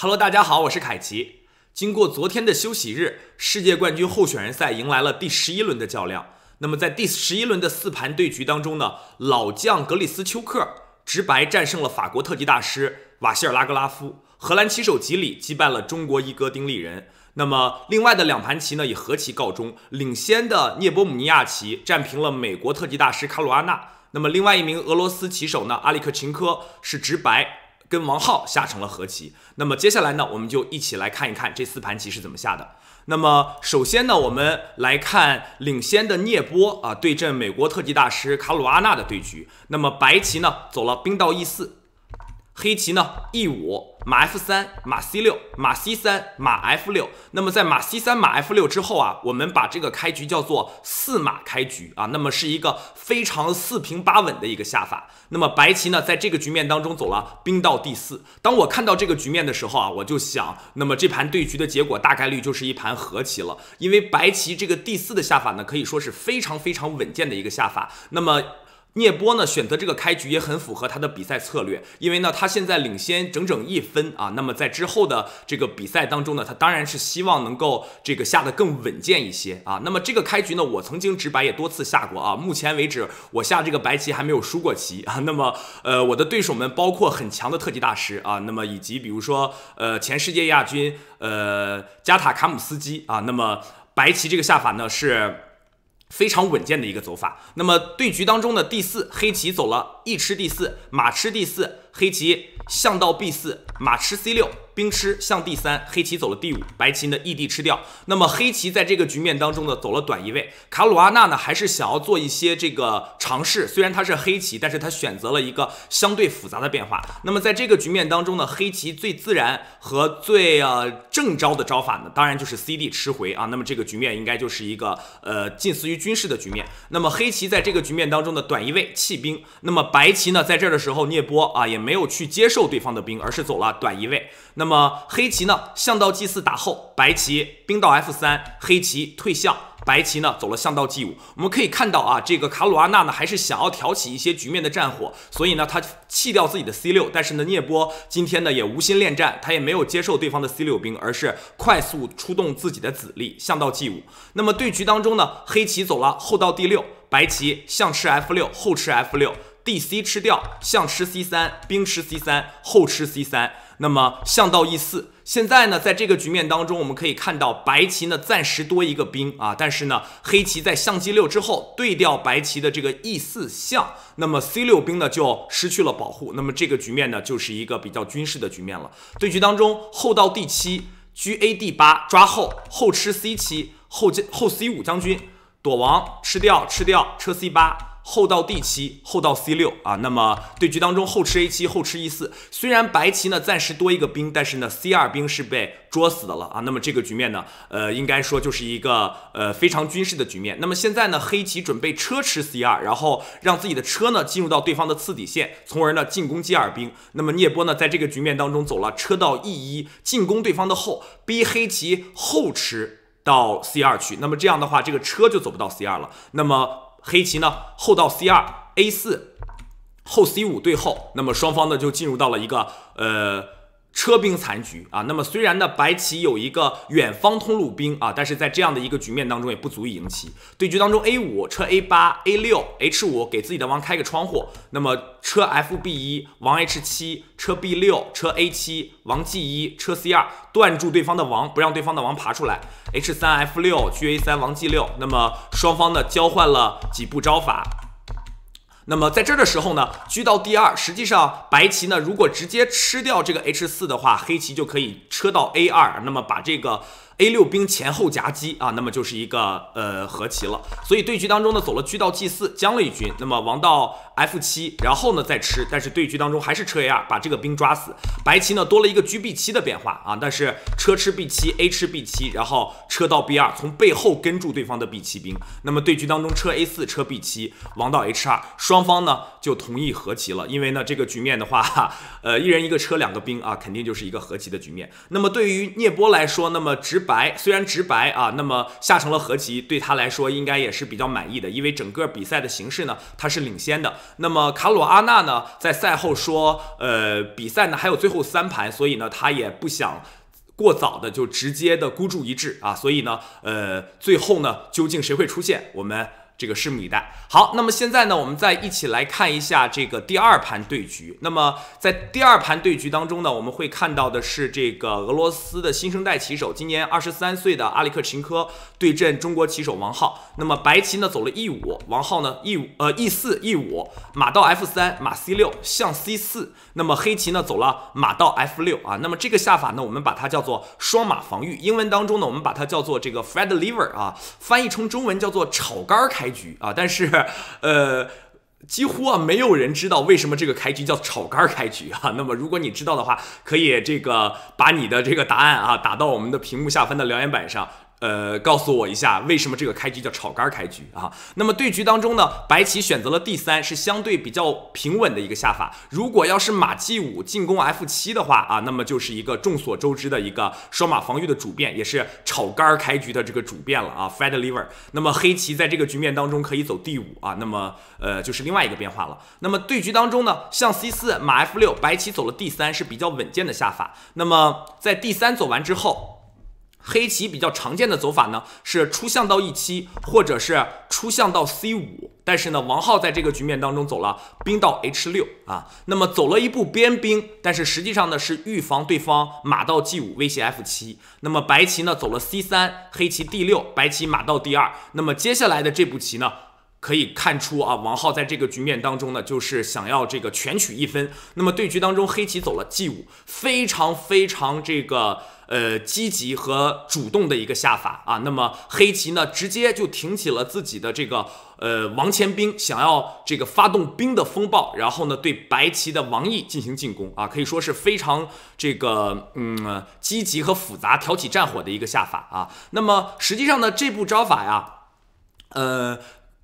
Hello，大家好，我是凯奇。经过昨天的休息日，世界冠军候选人赛迎来了第十一轮的较量。那么在第十一轮的四盘对局当中呢，老将格里斯丘克直白战胜了法国特级大师瓦西尔拉格拉夫，荷兰棋手吉里击败了中国一哥丁立人。那么另外的两盘棋呢，以和棋告终。领先的涅波姆尼亚奇战平了美国特级大师卡鲁阿纳。那么另外一名俄罗斯棋手呢，阿里克琴科是直白。跟王浩下成了和棋，那么接下来呢，我们就一起来看一看这四盘棋是怎么下的。那么首先呢，我们来看领先的聂波啊对阵美国特级大师卡鲁阿纳的对局。那么白棋呢走了兵到 e 四，黑棋呢 e 五。马 F 三，马 C 六，马 C 三，马 F 六。那么在马 C 三马 F 六之后啊，我们把这个开局叫做四马开局啊。那么是一个非常四平八稳的一个下法。那么白棋呢，在这个局面当中走了兵到第四。当我看到这个局面的时候啊，我就想，那么这盘对局的结果大概率就是一盘和棋了，因为白棋这个第四的下法呢，可以说是非常非常稳健的一个下法。那么。聂波呢选择这个开局也很符合他的比赛策略，因为呢他现在领先整整一分啊，那么在之后的这个比赛当中呢，他当然是希望能够这个下的更稳健一些啊。那么这个开局呢，我曾经直白也多次下过啊，目前为止我下这个白棋还没有输过棋啊。那么呃我的对手们包括很强的特级大师啊，那么以及比如说呃前世界亚军呃加塔卡姆斯基啊，那么白棋这个下法呢是。非常稳健的一个走法。那么对局当中的第四黑棋走了。一吃第四，马吃第四，黑棋象到 B 四，马吃 C 六，兵吃象第三，黑棋走了第五，白棋的 E D 吃掉。那么黑棋在这个局面当中呢，走了短一位。卡鲁阿纳呢，还是想要做一些这个尝试，虽然他是黑棋，但是他选择了一个相对复杂的变化。那么在这个局面当中呢，黑棋最自然和最呃正招的招法呢，当然就是 C D 吃回啊。那么这个局面应该就是一个呃近似于军事的局面。那么黑棋在这个局面当中的短一位弃兵，那么白。白棋呢，在这儿的时候，聂波啊也没有去接受对方的兵，而是走了短移位。那么黑棋呢，象到 G4 打后，白棋兵到 F3，黑棋退象，白棋呢走了象到 G5。我们可以看到啊，这个卡鲁阿纳呢还是想要挑起一些局面的战火，所以呢他弃掉自己的 C6，但是呢聂波今天呢也无心恋战，他也没有接受对方的 C6 兵，而是快速出动自己的子力象到 G5。那么对局当中呢，黑棋走了后到 d 六，白棋象吃 F6，后吃 F6。d c 吃掉象吃 c 三兵吃 c 三后吃 c 三，那么象到 e 四。现在呢，在这个局面当中，我们可以看到白棋呢暂时多一个兵啊，但是呢，黑棋在象进六之后对掉白棋的这个 e 四象，那么 c 六兵呢就失去了保护。那么这个局面呢就是一个比较军事的局面了。对局当中后到 d 七，车 a d 八抓后，后吃 c 七，后将后 c 五将军，躲王吃掉吃掉车 c 八。后到 d 七，后到 c 六啊。那么对局当中，后吃 a 七，后吃 e 四。虽然白棋呢暂时多一个兵，但是呢 c 二兵是被捉死的了啊。那么这个局面呢，呃，应该说就是一个呃非常军事的局面。那么现在呢，黑棋准备车吃 c 二，然后让自己的车呢进入到对方的次底线，从而呢进攻 g 二兵。那么聂波呢在这个局面当中走了车到 e 一，进攻对方的后，逼黑棋后吃到 c 二去。那么这样的话，这个车就走不到 c 二了。那么。黑棋呢，后到 C 二、A 四，后 C 五对后，那么双方呢就进入到了一个呃。车兵残局啊，那么虽然呢白棋有一个远方通路兵啊，但是在这样的一个局面当中也不足以赢棋。对局当中，a 五车 a 八 a 六 h 五给自己的王开个窗户，那么车 f b 一王 h 七车 b 六车 a 七王 g 一车 c 二断住对方的王，不让对方的王爬出来。h 三 f 六 g a 三王 g 六，那么双方呢交换了几步招法。那么在这儿的时候呢，车到第二，实际上白棋呢，如果直接吃掉这个 H 四的话，黑棋就可以车到 A 二，那么把这个 A 六兵前后夹击啊，那么就是一个呃和棋了。所以对局当中呢，走了车到 G 四，将了一军，那么王道 f7，然后呢再吃，但是对局当中还是车 a2 把这个兵抓死，白棋呢多了一个车 b7 的变化啊，但是车吃 b7，a 吃 b7，然后车到 b2 从背后跟住对方的 b7 兵，那么对局当中车 a4 车 b7 王到 h2，双方呢就同意和棋了，因为呢这个局面的话，呃一人一个车两个兵啊，肯定就是一个和棋的局面。那么对于聂波来说，那么直白虽然直白啊，那么下成了和棋对他来说应该也是比较满意的，因为整个比赛的形式呢他是领先的。那么卡鲁阿纳呢，在赛后说，呃，比赛呢还有最后三盘，所以呢，他也不想过早的就直接的孤注一掷啊，所以呢，呃，最后呢，究竟谁会出现，我们这个拭目以待。好，那么现在呢，我们再一起来看一下这个第二盘对局。那么在第二盘对局当中呢，我们会看到的是这个俄罗斯的新生代棋手，今年二十三岁的阿里克琴科。对阵中国棋手王浩，那么白棋呢走了 e 五，王浩呢 e 五呃 e 四 e 五马到 f 三马 c 六象 c 四，那么黑棋呢走了马到 f 六啊，那么这个下法呢我们把它叫做双马防御，英文当中呢我们把它叫做这个 f r e d liver 啊，翻译成中文叫做炒肝开局啊，但是呃几乎啊没有人知道为什么这个开局叫炒肝开局啊，那么如果你知道的话，可以这个把你的这个答案啊打到我们的屏幕下方的留言板上。呃，告诉我一下为什么这个开局叫炒肝开局啊？那么对局当中呢，白棋选择了第三，是相对比较平稳的一个下法。如果要是马 g 五进攻 f 七的话啊，那么就是一个众所周知的一个双马防御的主变，也是炒肝开局的这个主变了啊 f a d lever。那么黑棋在这个局面当中可以走第五啊，那么呃就是另外一个变化了。那么对局当中呢，象 c 四马 f 六，白棋走了第三，是比较稳健的下法。那么在第三走完之后。黑棋比较常见的走法呢，是出象到 e 七，或者是出象到 C 五。但是呢，王浩在这个局面当中走了兵到 H 六啊，那么走了一步边兵，但是实际上呢是预防对方马到 G 五威胁 F 七。那么白棋呢走了 C 三，黑棋 D 六，白棋马到 D 二。那么接下来的这步棋呢，可以看出啊，王浩在这个局面当中呢，就是想要这个全取一分。那么对局当中，黑棋走了 G 五，非常非常这个。呃，积极和主动的一个下法啊，那么黑棋呢，直接就挺起了自己的这个呃王前兵，想要这个发动兵的风暴，然后呢，对白棋的王毅进行进攻啊，可以说是非常这个嗯积极和复杂挑起战火的一个下法啊。那么实际上呢，这部招法呀，呃。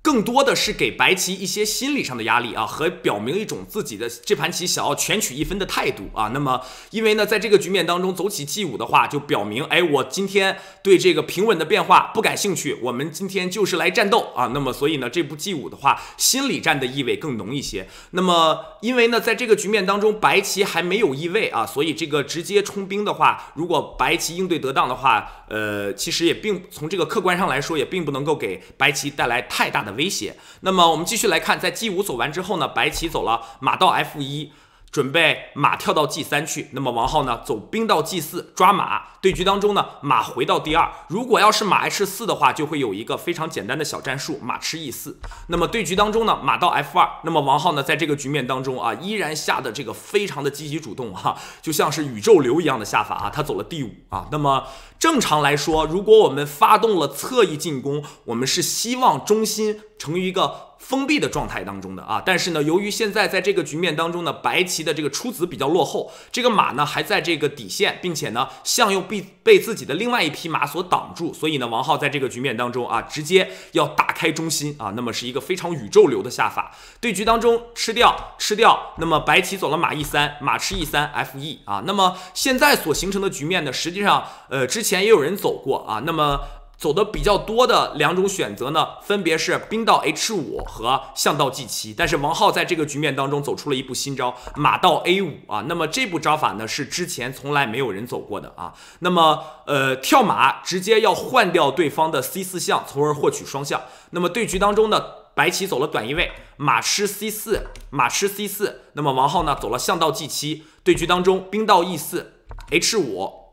更多的是给白棋一些心理上的压力啊，和表明一种自己的这盘棋想要全取一分的态度啊。那么，因为呢，在这个局面当中走起 G 五的话，就表明，哎，我今天对这个平稳的变化不感兴趣，我们今天就是来战斗啊。那么，所以呢，这部 G 五的话，心理战的意味更浓一些。那么，因为呢，在这个局面当中，白棋还没有意味啊，所以这个直接冲兵的话，如果白棋应对得当的话。呃，其实也并从这个客观上来说，也并不能够给白棋带来太大的威胁。那么我们继续来看，在 g 五走完之后呢，白棋走了马到 f 一。准备马跳到 G 三去，那么王浩呢走兵到 G 四抓马。对局当中呢马回到第二，如果要是马 H 四的话，就会有一个非常简单的小战术马吃 E 四。那么对局当中呢马到 F 二，那么王浩呢在这个局面当中啊依然下的这个非常的积极主动哈，就像是宇宙流一样的下法啊，他走了第五啊。那么正常来说，如果我们发动了侧翼进攻，我们是希望中心成一个。封闭的状态当中的啊，但是呢，由于现在在这个局面当中呢，白棋的这个出子比较落后，这个马呢还在这个底线，并且呢象又被被自己的另外一匹马所挡住，所以呢王浩在这个局面当中啊，直接要打开中心啊，那么是一个非常宇宙流的下法。对局当中吃掉吃掉，那么白棋走了马 e 三，马吃 e 三 f e 啊，那么现在所形成的局面呢，实际上呃之前也有人走过啊，那么。走的比较多的两种选择呢，分别是兵到 H 五和象到 G 七。但是王浩在这个局面当中走出了一步新招，马到 A 五啊。那么这步招法呢是之前从来没有人走过的啊。那么呃跳马直接要换掉对方的 C 四象，从而获取双象。那么对局当中呢，白棋走了短一位，马吃 C 四，马吃 C 四。那么王浩呢走了象到 G 七，对局当中兵到 E 四，H 五。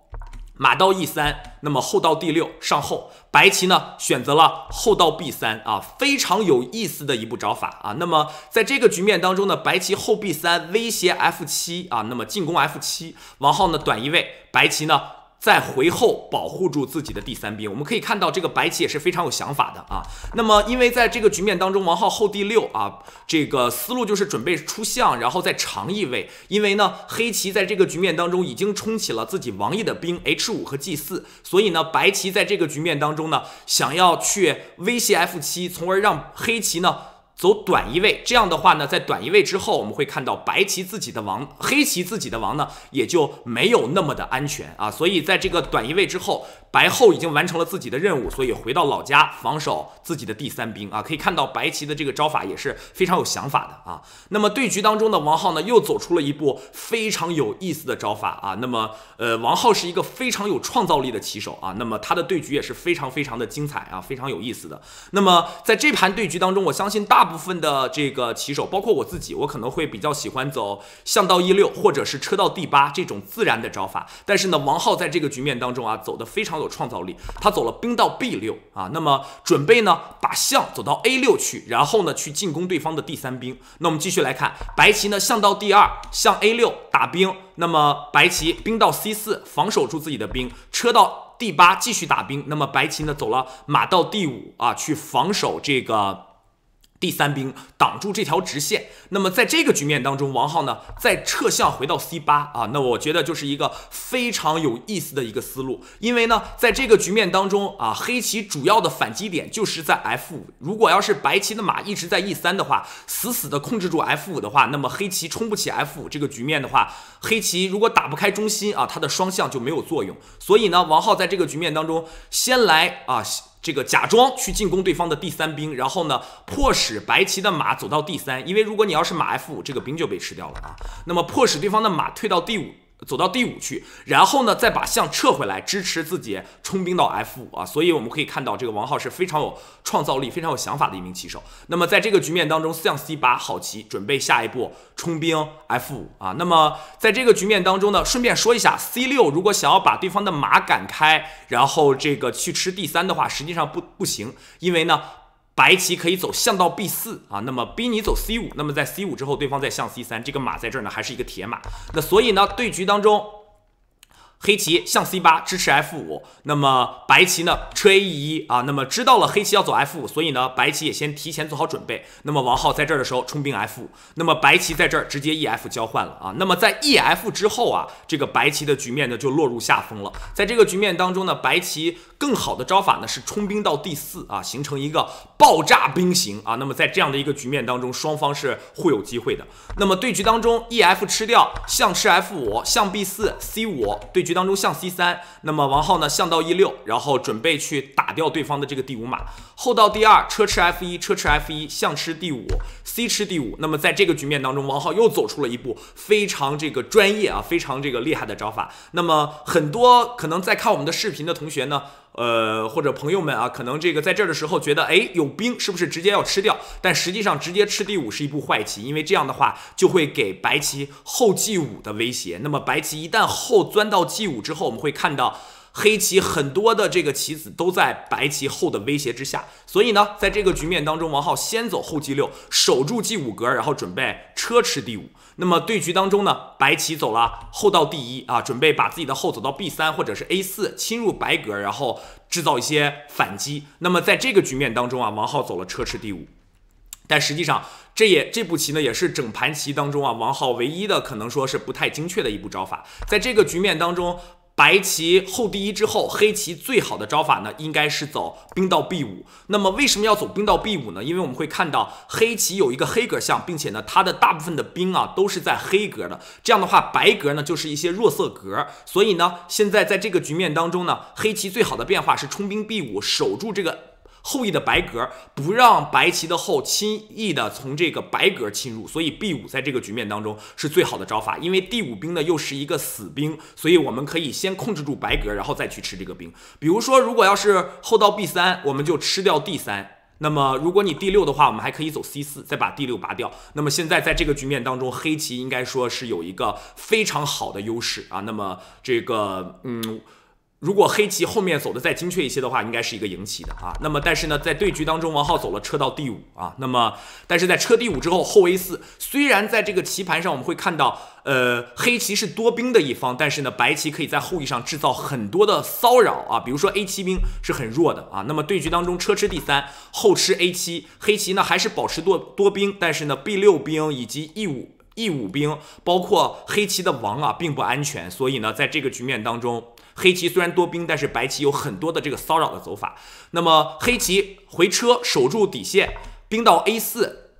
马到 e 三，那么后到 d 六上后，白棋呢选择了后到 b 三啊，非常有意思的一步找法啊。那么在这个局面当中呢，白棋后 b 三威胁 f 七啊，那么进攻 f 七，王浩呢短一位，白棋呢。再回后保护住自己的第三兵，我们可以看到这个白棋也是非常有想法的啊。那么，因为在这个局面当中，王浩后第六啊，这个思路就是准备出象，然后再长一位。因为呢，黑棋在这个局面当中已经冲起了自己王爷的兵 h 五和 g 四，所以呢，白棋在这个局面当中呢，想要去威胁 f 七，从而让黑棋呢。走短一位，这样的话呢，在短一位之后，我们会看到白棋自己的王，黑棋自己的王呢，也就没有那么的安全啊。所以在这个短一位之后，白后已经完成了自己的任务，所以回到老家防守自己的第三兵啊。可以看到白棋的这个招法也是非常有想法的啊。那么对局当中的王浩呢又走出了一步非常有意思的招法啊。那么呃，王浩是一个非常有创造力的棋手啊。那么他的对局也是非常非常的精彩啊，非常有意思的。那么在这盘对局当中，我相信大。部分的这个棋手，包括我自己，我可能会比较喜欢走象到 e 六或者是车到第八这种自然的招法。但是呢，王浩在这个局面当中啊，走的非常有创造力。他走了兵到 b 六啊，那么准备呢把象走到 a 六去，然后呢去进攻对方的第三兵。那我们继续来看，白棋呢象到第二，象 a 六打兵。那么白棋兵到 c 四，防守住自己的兵，车到第八继续打兵。那么白棋呢走了马到第五啊，去防守这个。第三兵挡住这条直线，那么在这个局面当中，王浩呢再撤象回到 c 八啊，那我觉得就是一个非常有意思的一个思路，因为呢在这个局面当中啊，黑棋主要的反击点就是在 f 五，如果要是白棋的马一直在 e 三的话，死死的控制住 f 五的话，那么黑棋冲不起 f 五这个局面的话，黑棋如果打不开中心啊，它的双向就没有作用，所以呢，王浩在这个局面当中先来啊。这个假装去进攻对方的第三兵，然后呢，迫使白棋的马走到第三，因为如果你要是马 f 五，这个兵就被吃掉了啊。那么迫使对方的马退到第五。走到第五去，然后呢，再把象撤回来，支持自己冲兵到 F 五啊。所以我们可以看到，这个王浩是非常有创造力、非常有想法的一名棋手。那么在这个局面当中，象 c 把好棋，准备下一步冲兵 F 五啊。那么在这个局面当中呢，顺便说一下，c 六如果想要把对方的马赶开，然后这个去吃第三的话，实际上不不行，因为呢。白棋可以走象到 B 四啊，那么逼你走 C 五，那么在 C 五之后，对方再象 C 三，这个马在这儿呢，还是一个铁马。那所以呢，对局当中，黑棋象 C 八支持 F 五，那么白棋呢车 A 一啊，那么知道了黑棋要走 F 五，所以呢，白棋也先提前做好准备。那么王浩在这儿的时候冲兵 F 五，那么白棋在这儿直接 E F 交换了啊，那么在 E F 之后啊，这个白棋的局面呢就落入下风了。在这个局面当中呢，白棋。更好的招法呢是冲兵到第四啊，形成一个爆炸兵形啊。那么在这样的一个局面当中，双方是互有机会的。那么对局当中，e f 吃掉象，吃 f 五，象 b 四，c 五。对局当中象 c 三，那么王浩呢象到 e 六，然后准备去打掉对方的这个第五马。后到第二车吃 F 一，车吃 F 一，象吃第五，c 吃第五。那么在这个局面当中，王浩又走出了一步非常这个专业啊，非常这个厉害的招法。那么很多可能在看我们的视频的同学呢，呃，或者朋友们啊，可能这个在这儿的时候觉得，哎，有兵是不是直接要吃掉？但实际上，直接吃第五是一步坏棋，因为这样的话就会给白棋后继五的威胁。那么白棋一旦后钻到继五之后，我们会看到。黑棋很多的这个棋子都在白棋后的威胁之下，所以呢，在这个局面当中，王浩先走后 g 六，守住 g 五格，然后准备车吃第五。那么对局当中呢，白棋走了后到第一啊，准备把自己的后走到 b 三或者是 a 四，侵入白格，然后制造一些反击。那么在这个局面当中啊，王浩走了车吃第五，但实际上这也这步棋呢，也是整盘棋当中啊，王浩唯一的可能说是不太精确的一步招法，在这个局面当中。白棋后第一之后，黑棋最好的招法呢，应该是走兵到 B 五。那么为什么要走兵到 B 五呢？因为我们会看到黑棋有一个黑格象，并且呢，它的大部分的兵啊都是在黑格的。这样的话，白格呢就是一些弱色格。所以呢，现在在这个局面当中呢，黑棋最好的变化是冲兵 B 五，守住这个。后羿的白格不让白棋的后轻易的从这个白格侵入，所以 B 五在这个局面当中是最好的招法。因为第五兵呢又是一个死兵，所以我们可以先控制住白格，然后再去吃这个兵。比如说，如果要是后到 B 三，我们就吃掉 D 三。那么，如果你 D 六的话，我们还可以走 C 四，再把 D 六拔掉。那么现在在这个局面当中，黑棋应该说是有一个非常好的优势啊。那么这个，嗯。如果黑棋后面走的再精确一些的话，应该是一个赢棋的啊。那么，但是呢，在对局当中，王浩走了车到第五啊。那么，但是在车第五之后，后 A 四。虽然在这个棋盘上，我们会看到，呃，黑棋是多兵的一方，但是呢，白棋可以在后翼上制造很多的骚扰啊。比如说，A 七兵是很弱的啊。那么，对局当中，车吃第三，后吃 A 七，黑棋呢还是保持多多兵，但是呢，B 六兵以及 E 五。义务兵包括黑棋的王啊，并不安全，所以呢，在这个局面当中，黑棋虽然多兵，但是白棋有很多的这个骚扰的走法。那么黑棋回车守住底线，兵到 A 四，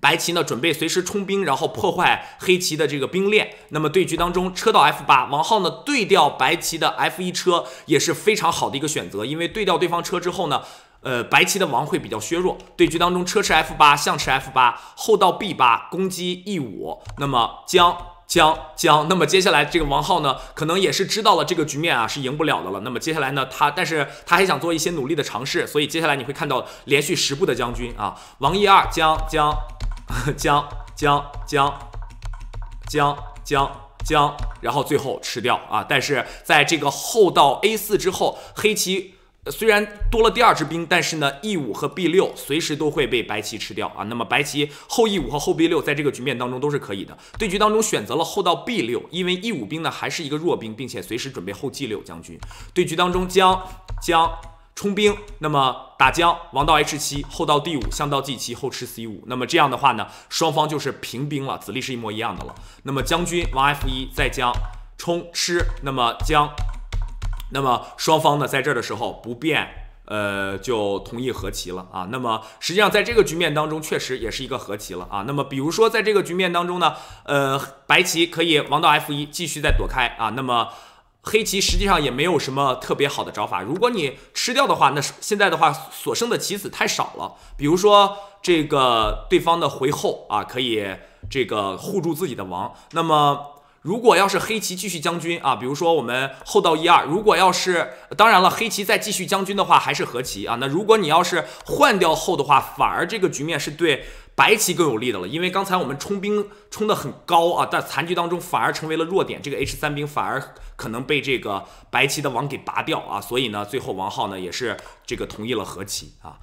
白棋呢准备随时冲兵，然后破坏黑棋的这个兵链。那么对局当中，车到 F 八，王浩呢对掉白棋的 F 一车也是非常好的一个选择，因为对掉对方车之后呢。呃，白棋的王会比较削弱。对局当中，车吃 F 八，象吃 F 八，后到 B 八攻击 E 五，那么将将将。那么接下来这个王浩呢，可能也是知道了这个局面啊，是赢不了的了。那么接下来呢，他但是他还想做一些努力的尝试，所以接下来你会看到连续十步的将军啊，王一二将将将将将将将，然后最后吃掉啊。但是在这个后到 A 四之后，黑棋。虽然多了第二支兵，但是呢，e5 和 b6 随时都会被白棋吃掉啊。那么白棋后 e5 和后 b6 在这个局面当中都是可以的。对局当中选择了后到 b6，因为 e5 兵呢还是一个弱兵，并且随时准备后 g6 将军。对局当中将将冲兵，那么打将王到 h7，后到 d5，象到 g7，后吃 c5。那么这样的话呢，双方就是平兵了，子力是一模一样的了。那么将军王 f1 再将冲吃，那么将。那么双方呢，在这儿的时候不变，呃，就同意和棋了啊。那么实际上在这个局面当中，确实也是一个和棋了啊。那么比如说在这个局面当中呢，呃，白棋可以王到 f 一继续再躲开啊。那么黑棋实际上也没有什么特别好的找法。如果你吃掉的话，那现在的话所剩的棋子太少了。比如说这个对方的回后啊，可以这个护住自己的王。那么。如果要是黑棋继续将军啊，比如说我们后到一二，如果要是当然了，黑棋再继续将军的话，还是和棋啊。那如果你要是换掉后的话，反而这个局面是对白棋更有利的了，因为刚才我们冲兵冲得很高啊，在残局当中反而成为了弱点，这个 H 三兵反而可能被这个白棋的王给拔掉啊。所以呢，最后王浩呢也是这个同意了和棋啊。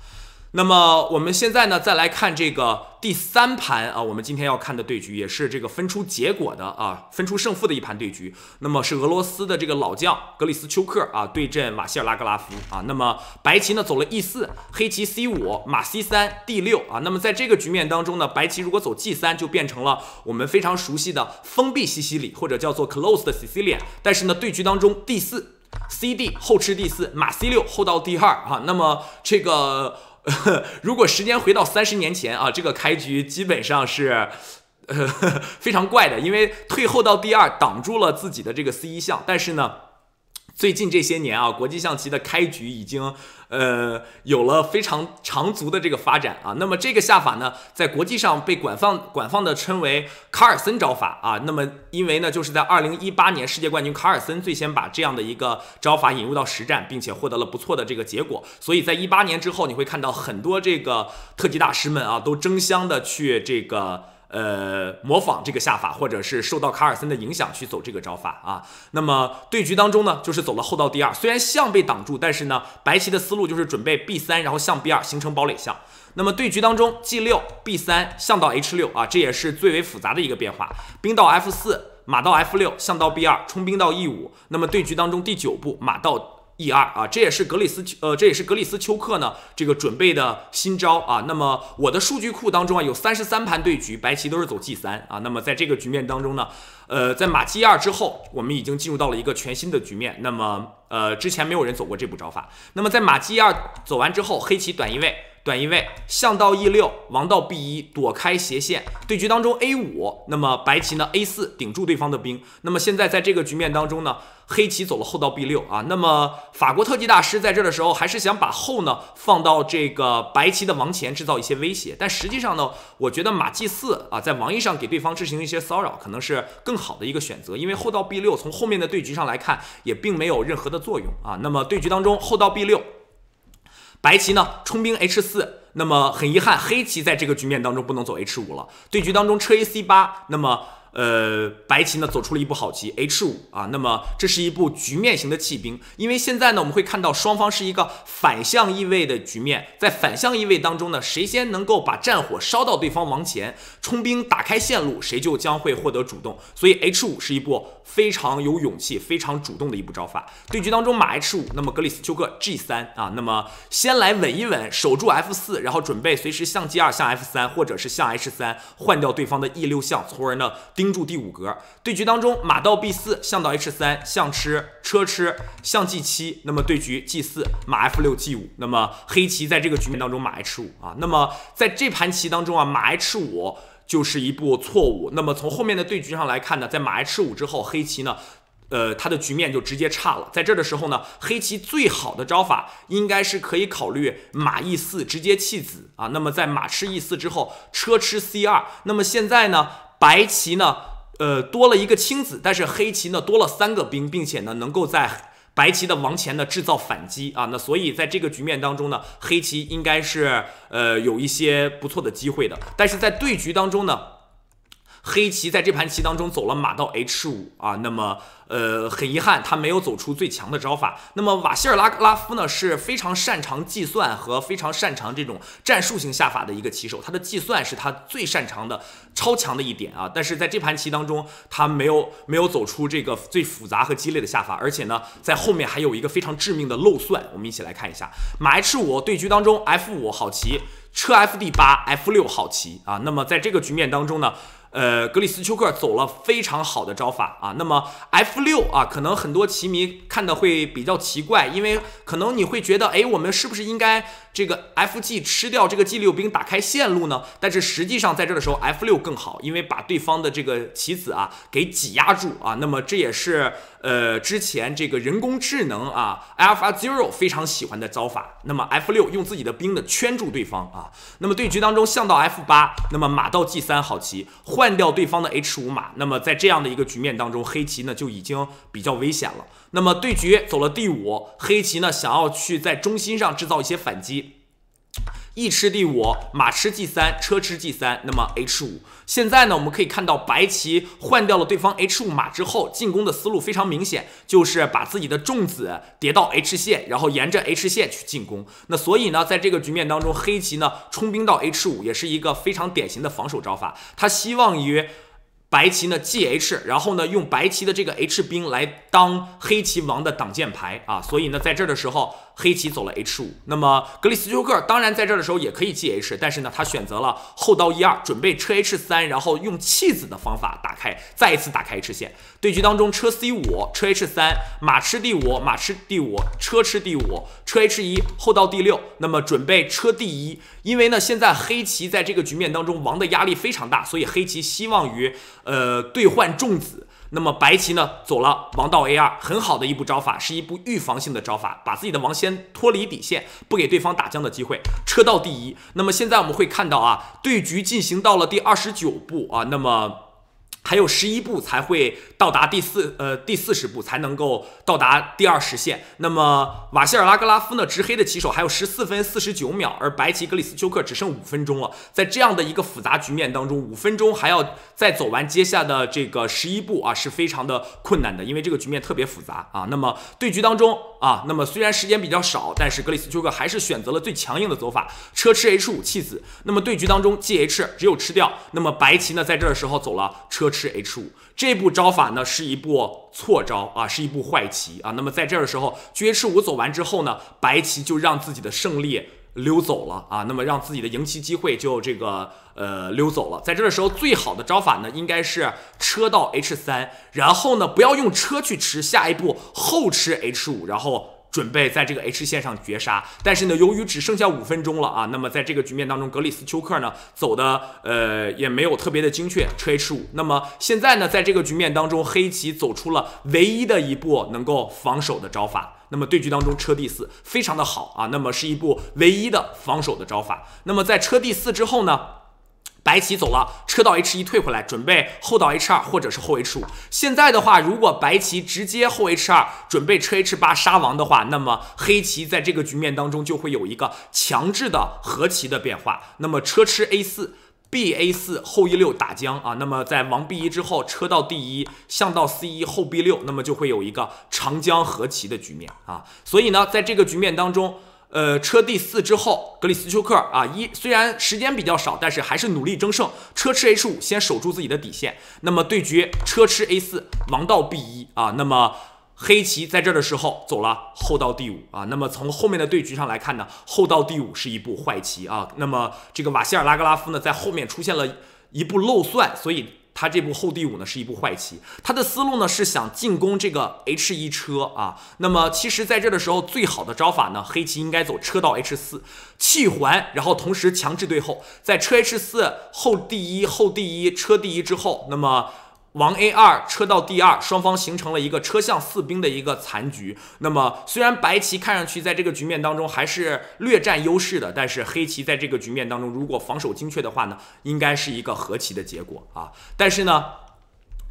那么我们现在呢，再来看这个第三盘啊，我们今天要看的对局也是这个分出结果的啊，分出胜负的一盘对局。那么是俄罗斯的这个老将格里斯丘克啊对阵马西拉格拉夫啊。那么白棋呢走了 e 四，黑棋 c 五，马 c 三，d 六啊。那么在这个局面当中呢，白棋如果走 g 三，就变成了我们非常熟悉的封闭西西里或者叫做 close 的西西里。但是呢，对局当中 d 四，c d 后吃 d 四，马 c 六后到 d 二啊。那么这个。如果时间回到三十年前啊，这个开局基本上是，呃，非常怪的，因为退后到第二，挡住了自己的这个 C 一项，但是呢。最近这些年啊，国际象棋的开局已经，呃，有了非常长足的这个发展啊。那么这个下法呢，在国际上被广泛广泛的称为卡尔森招法啊。那么因为呢，就是在二零一八年世界冠军卡尔森最先把这样的一个招法引入到实战，并且获得了不错的这个结果。所以在一八年之后，你会看到很多这个特级大师们啊，都争相的去这个。呃，模仿这个下法，或者是受到卡尔森的影响去走这个招法啊。那么对局当中呢，就是走了后到第二，虽然象被挡住，但是呢，白棋的思路就是准备 B 三，然后象 B 二形成堡垒象。那么对局当中 G 六 B 三象到 H 六啊，这也是最为复杂的一个变化。兵到 F 四，马到 F 六，象到 B 二，冲兵到 E 五。那么对局当中第九步马到。e 二啊，这也是格里斯呃，这也是格里斯丘克呢这个准备的新招啊。那么我的数据库当中啊，有三十三盘对局，白棋都是走 g 三啊。那么在这个局面当中呢，呃，在马 g 二之后，我们已经进入到了一个全新的局面。那么呃，之前没有人走过这步招法。那么在马 g 二走完之后，黑棋短一位。短一位，象到 e 六，王到 b 一，躲开斜线。对局当中 a 五，那么白棋呢 a 四顶住对方的兵。那么现在在这个局面当中呢，黑棋走了后到 b 六啊。那么法国特级大师在这的时候还是想把后呢放到这个白棋的王前制造一些威胁，但实际上呢，我觉得马 g 四啊在王翼上给对方进行一些骚扰可能是更好的一个选择，因为后到 b 六从后面的对局上来看也并没有任何的作用啊。那么对局当中后到 b 六。白棋呢冲兵 H 四，那么很遗憾，黑棋在这个局面当中不能走 H 五了。对局当中车 A C 八，那么。呃，白棋呢走出了一步好棋，h 五啊。那么这是一步局面型的弃兵，因为现在呢我们会看到双方是一个反向意味的局面，在反向意味当中呢，谁先能够把战火烧到对方王前，冲兵打开线路，谁就将会获得主动。所以 h 五是一步非常有勇气、非常主动的一步招法。对局当中马 h 五，那么格里斯丘克 g 三啊，那么先来稳一稳，守住 f 四，然后准备随时象 g 二象 f 三或者是象 h 三换掉对方的 e 六象，从而呢。盯住第五格，对局当中马到 B 四，象到 H 三，象吃车吃象 G 七，那么对局 G 四马 F 六 G 五，那么黑棋在这个局面当中马 H 五啊，那么在这盘棋当中啊，马 H 五就是一步错误。那么从后面的对局上来看呢，在马 H 五之后，黑棋呢，呃，他的局面就直接差了。在这的时候呢，黑棋最好的招法应该是可以考虑马 E 四直接弃子啊。那么在马吃 E 四之后，车吃 C 二，那么现在呢？白棋呢，呃，多了一个青子，但是黑棋呢，多了三个兵，并且呢，能够在白棋的王前呢制造反击啊，那所以在这个局面当中呢，黑棋应该是呃有一些不错的机会的，但是在对局当中呢。黑棋在这盘棋当中走了马到 H 五啊，那么呃很遗憾他没有走出最强的招法。那么瓦西拉拉夫呢是非常擅长计算和非常擅长这种战术性下法的一个棋手，他的计算是他最擅长的超强的一点啊。但是在这盘棋当中他没有没有走出这个最复杂和激烈的下法，而且呢在后面还有一个非常致命的漏算。我们一起来看一下马 H 五对局当中 F 五好棋，车 Fd 八 F 六好棋啊。那么在这个局面当中呢。呃，格里斯丘克走了非常好的招法啊，那么 f 六啊，可能很多棋迷看的会比较奇怪，因为可能你会觉得，哎，我们是不是应该？这个 f g 吃掉这个 g 六兵，打开线路呢？但是实际上在这的时候，f 六更好，因为把对方的这个棋子啊给挤压住啊。那么这也是呃之前这个人工智能啊 Alpha Zero 非常喜欢的招法。那么 f 六用自己的兵呢圈住对方啊。那么对局当中象到 f 八，那么马到 g 三好棋，换掉对方的 h 五马。那么在这样的一个局面当中，黑棋呢就已经比较危险了。那么对局走了第五黑棋呢，想要去在中心上制造一些反击，一吃第五马吃 g 三车吃 g 三，那么 h 五。现在呢，我们可以看到白棋换掉了对方 h 五马之后，进攻的思路非常明显，就是把自己的重子叠到 h 线，然后沿着 h 线去进攻。那所以呢，在这个局面当中，黑棋呢冲兵到 h 五，也是一个非常典型的防守招法，他希望于。白棋呢，G H，然后呢，用白棋的这个 H 兵来当黑棋王的挡箭牌啊，所以呢，在这的时候。黑棋走了 H5，那么格里斯丘克当然在这的时候也可以记 H，但是呢，他选择了后刀一二，准备车 H3，然后用弃子的方法打开，再一次打开 H 线。对局当中，车 C5，车 H3，马吃 D5，马吃 D5，车吃 D5，车 H1，后刀 D6，那么准备车 D1。因为呢，现在黑棋在这个局面当中王的压力非常大，所以黑棋希望于呃兑换重子。那么白棋呢走了王道 A 二，很好的一步招法，是一步预防性的招法，把自己的王先脱离底线，不给对方打将的机会，车到第一。那么现在我们会看到啊，对局进行到了第二十九步啊，那么。还有十一步才会到达第四呃第四十步才能够到达第二实线。那么瓦西拉格拉夫呢，执黑的棋手还有十四分四十九秒，而白棋格里斯丘克只剩五分钟了。在这样的一个复杂局面当中，五分钟还要再走完接下的这个十一步啊，是非常的困难的，因为这个局面特别复杂啊。那么对局当中啊，那么虽然时间比较少，但是格里斯丘克还是选择了最强硬的走法，车吃 H 五弃子。那么对局当中 G H 只有吃掉，那么白棋呢在这的时候走了车。吃 H 五这步招法呢，是一步错招啊，是一步坏棋啊。那么在这儿的时候，车 H 五走完之后呢，白棋就让自己的胜利溜走了啊，那么让自己的赢棋机会就这个呃溜走了。在这儿的时候，最好的招法呢，应该是车到 H 三，然后呢不要用车去吃，下一步后吃 H 五，然后。准备在这个 H 线上绝杀，但是呢，由于只剩下五分钟了啊，那么在这个局面当中，格里斯丘克呢走的呃也没有特别的精确，车 H 五。那么现在呢，在这个局面当中，黑棋走出了唯一的一步能够防守的招法。那么对局当中车第四非常的好啊，那么是一步唯一的防守的招法。那么在车第四之后呢？白棋走了，车到 H 一退回来，准备后到 H 二或者是后 H 五。现在的话，如果白棋直接后 H 二准备车 H 八杀王的话，那么黑棋在这个局面当中就会有一个强制的和棋的变化。那么车吃 A 四，B A 四后 e 六打将啊。那么在王 B 一之后，车到第一，象到 C 一后 B 六，那么就会有一个长江和棋的局面啊。所以呢，在这个局面当中。呃，车第四之后，格里斯丘克啊，一虽然时间比较少，但是还是努力争胜。车吃 H 五，先守住自己的底线。那么对局车吃 A 四，王到 B 一啊。那么黑棋在这的时候走了后到第五啊。那么从后面的对局上来看呢，后到第五是一步坏棋啊。那么这个瓦西拉格拉夫呢，在后面出现了一步漏算，所以。他这部后第五呢是一部坏棋，他的思路呢是想进攻这个 H 一车啊。那么其实在这的时候，最好的招法呢，黑棋应该走车到 H 四弃环，然后同时强制对后，在车 H 四后第一后第一车第一之后，那么。王 a 二车到 d 二，双方形成了一个车象四兵的一个残局。那么虽然白棋看上去在这个局面当中还是略占优势的，但是黑棋在这个局面当中，如果防守精确的话呢，应该是一个和棋的结果啊。但是呢，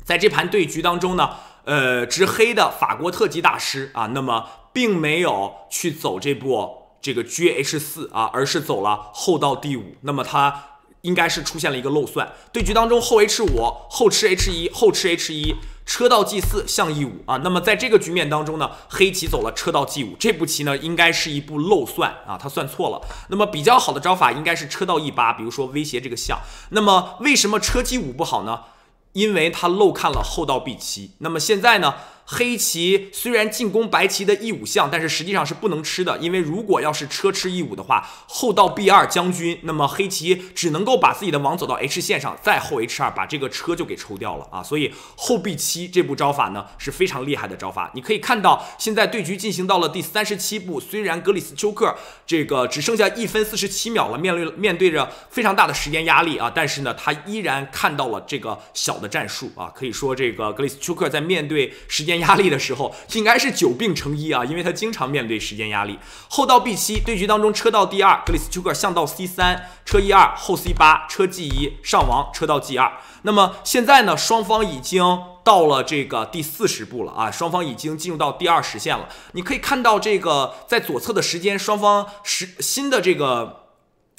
在这盘对局当中呢，呃，执黑的法国特级大师啊，那么并没有去走这步。这个 g h 四啊，而是走了后到第五。那么他。应该是出现了一个漏算，对局当中后 h 五后吃 h 一后吃 h 一车到 g 四象 e 五啊，那么在这个局面当中呢，黑棋走了车到 g 五这步棋呢，应该是一步漏算啊，他算错了。那么比较好的招法应该是车到 e 八，比如说威胁这个象。那么为什么车 g 五不好呢？因为他漏看了后到 b 七。那么现在呢？黑棋虽然进攻白棋的一五象，但是实际上是不能吃的，因为如果要是车吃一五的话，后到 B 二将军，那么黑棋只能够把自己的王走到 H 线上，再后 H 二把这个车就给抽掉了啊。所以后 B 七这步招法呢是非常厉害的招法。你可以看到现在对局进行到了第三十七步，虽然格里斯丘克这个只剩下一分四十七秒了，面对面对着非常大的时间压力啊，但是呢他依然看到了这个小的战术啊，可以说这个格里斯丘克在面对时间。压力的时候应该是久病成医啊，因为他经常面对时间压力。后到 B 七对局当中，车到第二，格里斯丘克向到 C 三，车一二后 C 八，车 G 一上王，车到 G 二。那么现在呢，双方已经到了这个第四十步了啊，双方已经进入到第二实线了。你可以看到这个在左侧的时间，双方时新的这个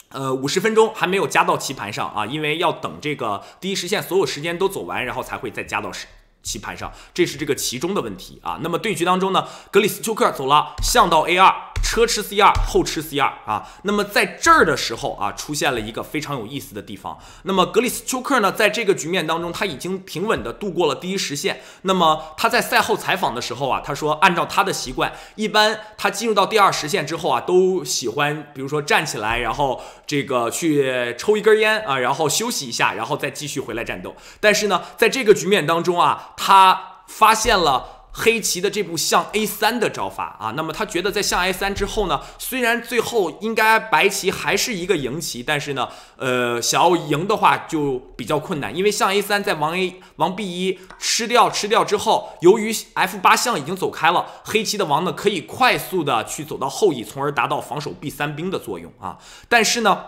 呃五十分钟还没有加到棋盘上啊，因为要等这个第一实线所有时间都走完，然后才会再加到时。棋盘上，这是这个其中的问题啊。那么对局当中呢，格里斯丘克走了象到 a2。车吃 C 二后吃 C 二啊，那么在这儿的时候啊，出现了一个非常有意思的地方。那么格里斯丘克呢，在这个局面当中，他已经平稳的度过了第一实线。那么他在赛后采访的时候啊，他说，按照他的习惯，一般他进入到第二实线之后啊，都喜欢比如说站起来，然后这个去抽一根烟啊，然后休息一下，然后再继续回来战斗。但是呢，在这个局面当中啊，他发现了。黑棋的这步象 a 三的招法啊，那么他觉得在象 a 三之后呢，虽然最后应该白棋还是一个赢棋，但是呢，呃，想要赢的话就比较困难，因为象 a 三在王 a 王 b 一吃掉吃掉之后，由于 f 八象已经走开了，黑棋的王呢可以快速的去走到后翼，从而达到防守 b 三兵的作用啊，但是呢。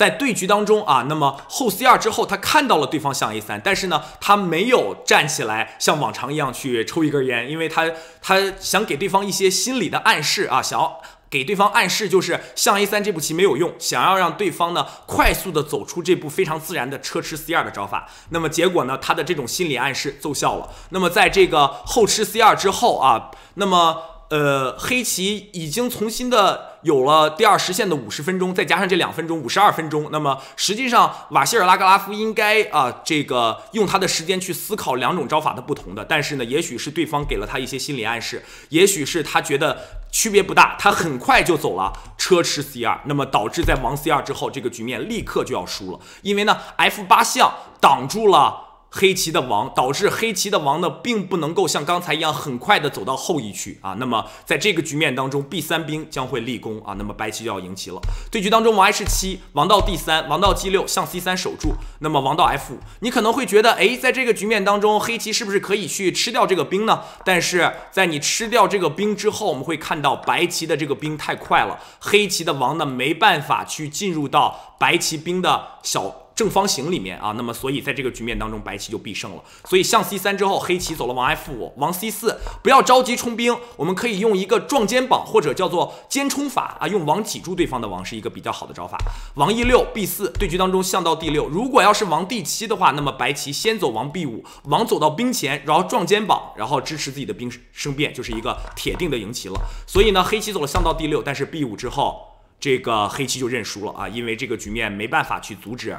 在对局当中啊，那么后 c 二之后，他看到了对方象 a 三，但是呢，他没有站起来像往常一样去抽一根烟，因为他他想给对方一些心理的暗示啊，想要给对方暗示就是象 a 三这步棋没有用，想要让对方呢快速的走出这步非常自然的车吃 c 二的招法。那么结果呢，他的这种心理暗示奏效了。那么在这个后吃 c 二之后啊，那么。呃，黑棋已经重新的有了第二实现的五十分钟，再加上这两分钟，五十二分钟。那么实际上，瓦西尔拉格拉夫应该啊，这个用他的时间去思考两种招法的不同的。但是呢，也许是对方给了他一些心理暗示，也许是他觉得区别不大，他很快就走了车吃 c 二，那么导致在王 c 二之后，这个局面立刻就要输了，因为呢 f 八象挡住了。黑棋的王导致黑棋的王呢，并不能够像刚才一样很快的走到后一区啊。那么在这个局面当中，B 三兵将会立功啊。那么白棋就要赢棋了。对局当中，王 H 七，王到 D 三，王到 G 六，向 C 三守住。那么王到 F 五，你可能会觉得，哎，在这个局面当中，黑棋是不是可以去吃掉这个兵呢？但是在你吃掉这个兵之后，我们会看到白棋的这个兵太快了，黑棋的王呢没办法去进入到白棋兵的小。正方形里面啊，那么所以在这个局面当中，白棋就必胜了。所以象 c 三之后，黑棋走了王 f 五，王 c 四不要着急冲兵，我们可以用一个撞肩膀或者叫做肩冲法啊，用王挤住对方的王是一个比较好的招法。王 e 六 b 四，对局当中象到 d 六，如果要是王 d 七的话，那么白棋先走王 b 五，王走到兵前，然后撞肩膀，然后支持自己的兵升变，就是一个铁定的赢棋了。所以呢，黑棋走了象到 d 六，但是 b 五之后，这个黑棋就认输了啊，因为这个局面没办法去阻止。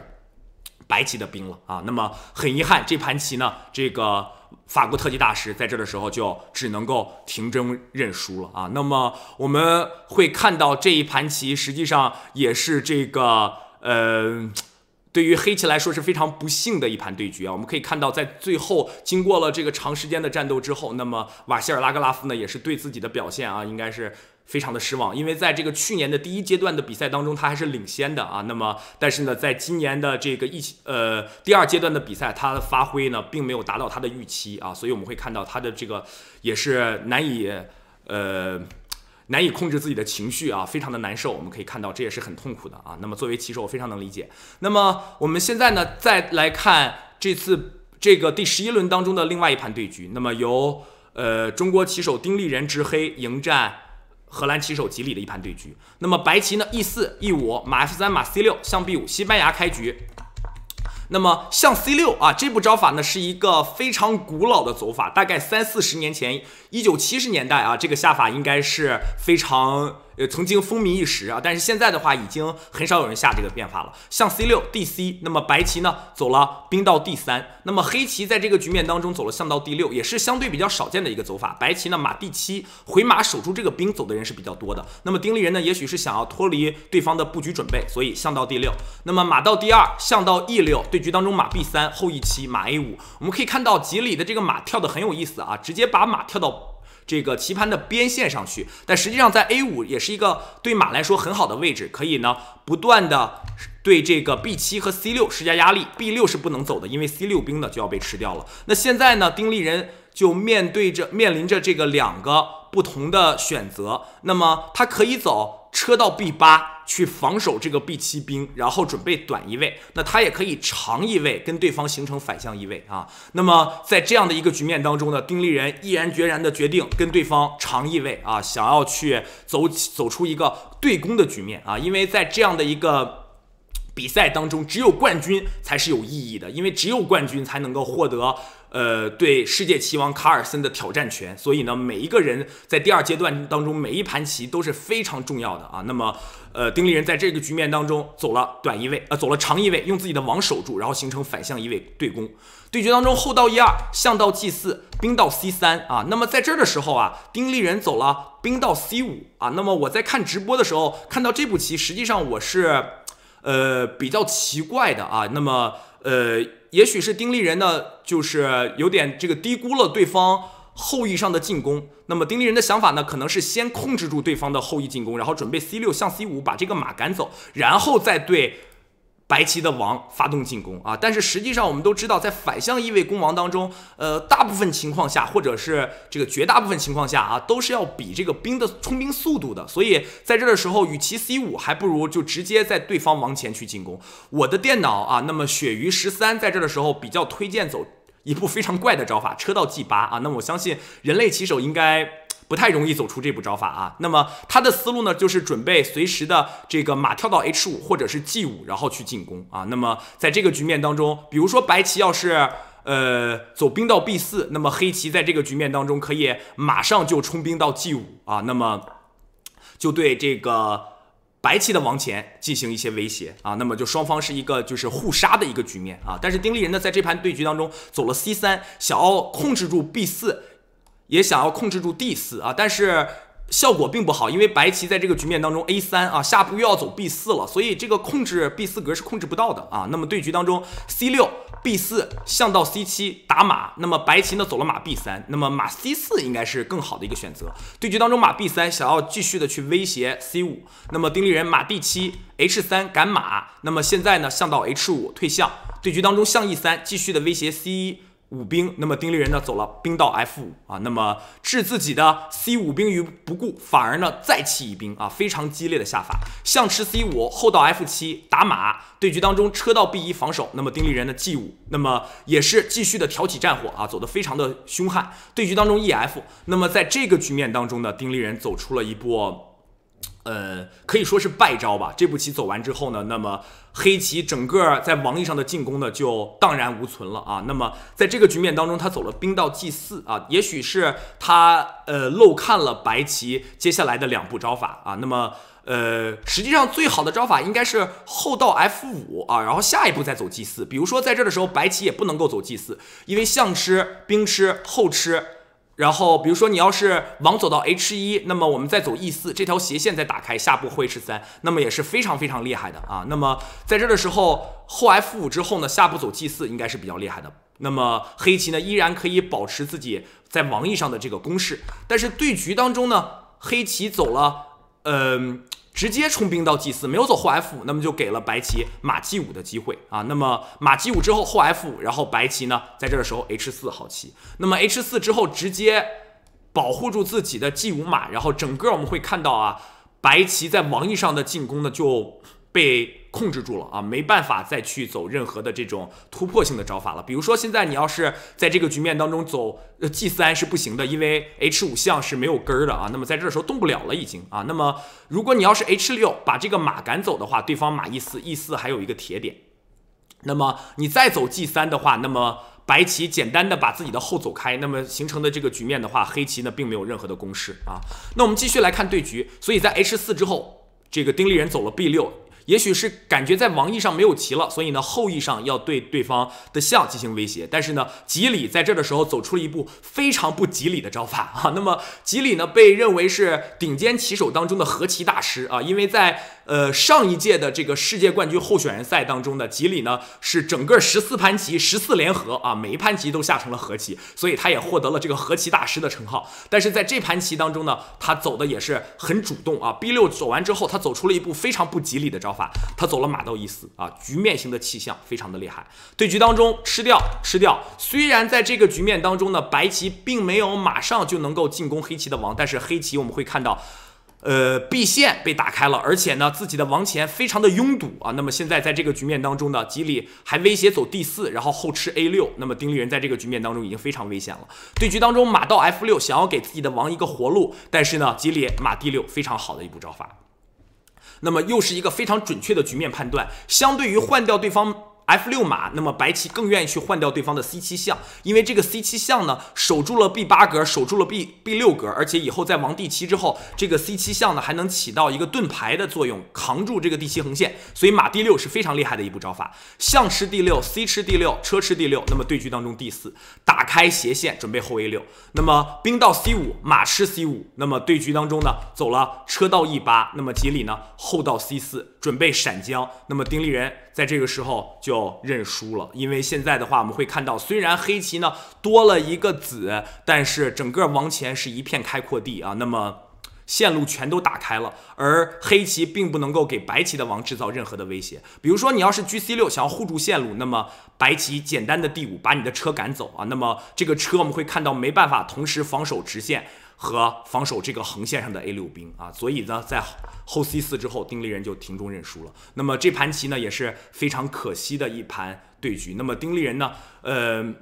白棋的兵了啊，那么很遗憾，这盘棋呢，这个法国特级大师在这的时候就只能够停征认输了啊。那么我们会看到这一盘棋，实际上也是这个呃。对于黑棋来说是非常不幸的一盘对局啊！我们可以看到，在最后经过了这个长时间的战斗之后，那么瓦西拉格拉夫呢也是对自己的表现啊，应该是非常的失望，因为在这个去年的第一阶段的比赛当中，他还是领先的啊。那么，但是呢，在今年的这个一呃第二阶段的比赛，他的发挥呢并没有达到他的预期啊，所以我们会看到他的这个也是难以呃。难以控制自己的情绪啊，非常的难受。我们可以看到，这也是很痛苦的啊。那么作为棋手，我非常能理解。那么我们现在呢，再来看这次这个第十一轮当中的另外一盘对局。那么由呃中国棋手丁立人执黑迎战荷兰棋手吉利的一盘对局。那么白棋呢，e 四、e 五，马 f 三，马 c 六，象 b 五，西班牙开局。那么像 C 六啊，这部招法呢是一个非常古老的走法，大概三四十年前，一九七十年代啊，这个下法应该是非常。呃，曾经风靡一时啊，但是现在的话，已经很少有人下这个变法了。像 c 六 d c，那么白棋呢走了兵到 D 三，那么黑棋在这个局面当中走了象到 D 六，也是相对比较少见的一个走法。白棋呢马 D 七回马守住这个兵走的人是比较多的。那么丁立人呢，也许是想要脱离对方的布局准备，所以象到 D 六，那么马到第二，象到 e 六。对局当中马 b 三后一七，马 a 五。我们可以看到吉里的这个马跳的很有意思啊，直接把马跳到。这个棋盘的边线上去，但实际上在 A 五也是一个对马来说很好的位置，可以呢不断的对这个 B 七和 C 六施加压力。B 六是不能走的，因为 C 六兵呢就要被吃掉了。那现在呢，丁立人就面对着面临着这个两个不同的选择，那么他可以走。车到 B 八去防守这个 B 七兵，然后准备短一位。那他也可以长一位，跟对方形成反向一位啊。那么在这样的一个局面当中呢，丁立人毅然决然的决定跟对方长一位啊，想要去走走出一个对攻的局面啊。因为在这样的一个比赛当中，只有冠军才是有意义的，因为只有冠军才能够获得。呃，对世界棋王卡尔森的挑战权，所以呢，每一个人在第二阶段当中，每一盘棋都是非常重要的啊。那么，呃，丁立人在这个局面当中走了短一位，呃，走了长一位，用自己的王守住，然后形成反向一位对攻。对决当中，后到一二，象到 g 四，兵到 c 三啊。那么在这儿的时候啊，丁立人走了兵到 c 五啊。那么我在看直播的时候看到这步棋，实际上我是，呃，比较奇怪的啊。那么，呃。也许是丁立人呢，就是有点这个低估了对方后翼上的进攻。那么丁立人的想法呢，可能是先控制住对方的后翼进攻，然后准备 c 六向 c 五把这个马赶走，然后再对。白棋的王发动进攻啊，但是实际上我们都知道，在反向意味攻王当中，呃，大部分情况下，或者是这个绝大部分情况下啊，都是要比这个兵的冲兵速度的。所以在这的时候，与其 c 五，还不如就直接在对方王前去进攻。我的电脑啊，那么鳕鱼十三在这的时候比较推荐走一步非常怪的招法，车到 g 八啊。那么我相信人类棋手应该。不太容易走出这步招法啊，那么他的思路呢，就是准备随时的这个马跳到 h 五或者是 g 五，然后去进攻啊。那么在这个局面当中，比如说白棋要是呃走兵到 b 四，那么黑棋在这个局面当中可以马上就冲兵到 g 五啊，那么就对这个白棋的王前进行一些威胁啊。那么就双方是一个就是互杀的一个局面啊。但是丁立人呢，在这盘对局当中走了 c 三，想要控制住 b 四。也想要控制住 d 四啊，但是效果并不好，因为白棋在这个局面当中 a 三啊，下步又要走 b 四了，所以这个控制 b 四格是控制不到的啊。那么对局当中 c 六 b 四象到 c 七打马，那么白棋呢走了马 b 三，那么马 c 四应该是更好的一个选择。对局当中马 b 三想要继续的去威胁 c 五，那么丁立人马 d 七 h 三赶马，那么现在呢象到 h 五退象，对局当中象 e 三继续的威胁 c 一。五兵，那么丁立人呢走了兵到 f 五啊，那么置自己的 c 五兵于不顾，反而呢再弃一兵啊，非常激烈的下法，象吃 c 五后到 f 七打马，对局当中车到 b 一防守，那么丁立人的 g 五，那么也是继续的挑起战火啊，走得非常的凶悍，对局当中 e f，那么在这个局面当中呢，丁立人走出了一步。呃，可以说是败招吧。这步棋走完之后呢，那么黑棋整个在王位上的进攻呢就荡然无存了啊。那么在这个局面当中，他走了兵到 G 四啊，也许是他呃漏看了白棋接下来的两步招法啊。那么呃，实际上最好的招法应该是后到 F 五啊，然后下一步再走 G 四。比如说在这儿的时候，白棋也不能够走 G 四，因为象吃、兵吃、后吃。然后，比如说你要是王走到 H1，那么我们再走 E4，这条斜线再打开下步 H3，那么也是非常非常厉害的啊。那么在这的时候后 F5 之后呢，下步走 G4 应该是比较厉害的。那么黑棋呢，依然可以保持自己在王翼上的这个攻势，但是对局当中呢，黑棋走了，嗯。直接冲兵到 g 四，没有走后 f 五，那么就给了白棋马 g 五的机会啊。那么马 g 五之后后 f 五，然后白棋呢在这的时候 h 四好棋。那么 h 四之后直接保护住自己的 g 五马，然后整个我们会看到啊，白棋在王域上的进攻呢就被。控制住了啊，没办法再去走任何的这种突破性的招法了。比如说现在你要是在这个局面当中走 g 三是不行的，因为 h 五象是没有根儿的啊。那么在这时候动不了了已经啊。那么如果你要是 h 六把这个马赶走的话，对方马 e 四 e 四还有一个铁点。那么你再走 g 三的话，那么白棋简单的把自己的后走开，那么形成的这个局面的话，黑棋呢并没有任何的攻势啊。那我们继续来看对局，所以在 h 四之后，这个丁立人走了 b 六。也许是感觉在王翼上没有棋了，所以呢后意上要对对方的象进行威胁。但是呢，吉里在这的时候走出了一步非常不吉利的招法啊。那么吉里呢被认为是顶尖棋手当中的和棋大师啊，因为在。呃，上一届的这个世界冠军候选人赛当中的吉里呢，是整个十四盘棋十四连合啊，每一盘棋都下成了和棋，所以他也获得了这个和棋大师的称号。但是在这盘棋当中呢，他走的也是很主动啊。B 六走完之后，他走出了一步非常不吉利的招法，他走了马到一死啊，局面型的气象非常的厉害。对局当中吃掉吃掉，虽然在这个局面当中呢，白棋并没有马上就能够进攻黑棋的王，但是黑棋我们会看到。呃，B 线被打开了，而且呢，自己的王前非常的拥堵啊。那么现在在这个局面当中呢，吉里还威胁走 D 四，然后后吃 A 六。那么丁立人在这个局面当中已经非常危险了。对局当中马到 F 六，想要给自己的王一个活路，但是呢，吉里马 D 六非常好的一步招法，那么又是一个非常准确的局面判断。相对于换掉对方。f 六马，那么白棋更愿意去换掉对方的 c 七象，因为这个 c 七象呢，守住了 b 八格，守住了 b b 六格，而且以后在王 d 七之后，这个 c 七象呢还能起到一个盾牌的作用，扛住这个 d 七横线，所以马 d 六是非常厉害的一步招法。象吃 d 六，c 吃 d 六，车吃 d 六，那么对局当中 d 四打开斜线，准备后 a 六。那么兵到 c 五，马吃 c 五，那么对局当中呢走了车到 e 八，那么锦鲤呢后到 c 四，准备闪将。那么丁立人。在这个时候就认输了，因为现在的话我们会看到，虽然黑棋呢多了一个子，但是整个王前是一片开阔地啊，那么线路全都打开了，而黑棋并不能够给白棋的王制造任何的威胁。比如说你要是车 c 六想要护住线路，那么白棋简单的 d 五把你的车赶走啊，那么这个车我们会看到没办法同时防守直线。和防守这个横线上的 A 六兵啊，所以呢，在后 C 四之后，丁立人就停中认输了。那么这盘棋呢，也是非常可惜的一盘对局。那么丁立人呢，呃，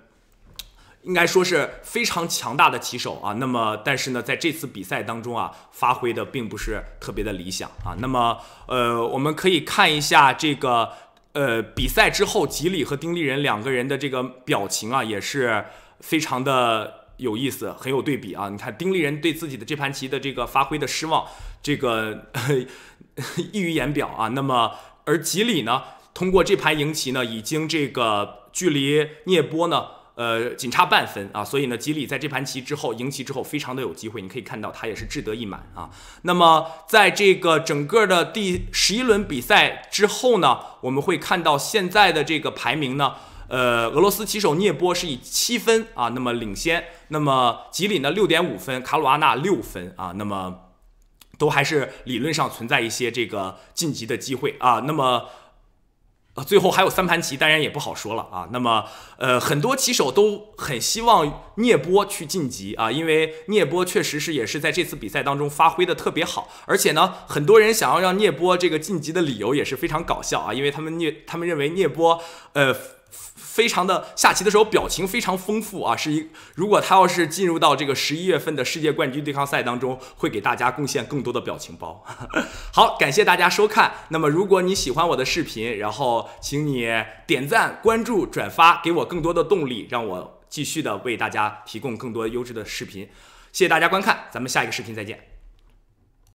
应该说是非常强大的棋手啊。那么但是呢，在这次比赛当中啊，发挥的并不是特别的理想啊。那么呃，我们可以看一下这个呃比赛之后，吉里和丁立人两个人的这个表情啊，也是非常的。有意思，很有对比啊！你看丁立人对自己的这盘棋的这个发挥的失望，这个 溢于言表啊。那么，而吉里呢，通过这盘赢棋呢，已经这个距离聂波呢，呃，仅差半分啊。所以呢，吉里在这盘棋之后，赢棋之后，非常的有机会。你可以看到他也是志得意满啊。那么，在这个整个的第十一轮比赛之后呢，我们会看到现在的这个排名呢。呃，俄罗斯棋手聂波是以七分啊，那么领先，那么吉林呢六点五分，卡鲁阿纳六分啊，那么都还是理论上存在一些这个晋级的机会啊。那么呃，最后还有三盘棋，当然也不好说了啊。那么呃，很多棋手都很希望聂波去晋级啊，因为聂波确实是也是在这次比赛当中发挥的特别好，而且呢，很多人想要让聂波这个晋级的理由也是非常搞笑啊，因为他们聂他们认为聂波呃。非常的下棋的时候表情非常丰富啊，是一如果他要是进入到这个十一月份的世界冠军对抗赛当中，会给大家贡献更多的表情包。好，感谢大家收看。那么如果你喜欢我的视频，然后请你点赞、关注、转发，给我更多的动力，让我继续的为大家提供更多优质的视频。谢谢大家观看，咱们下一个视频再见。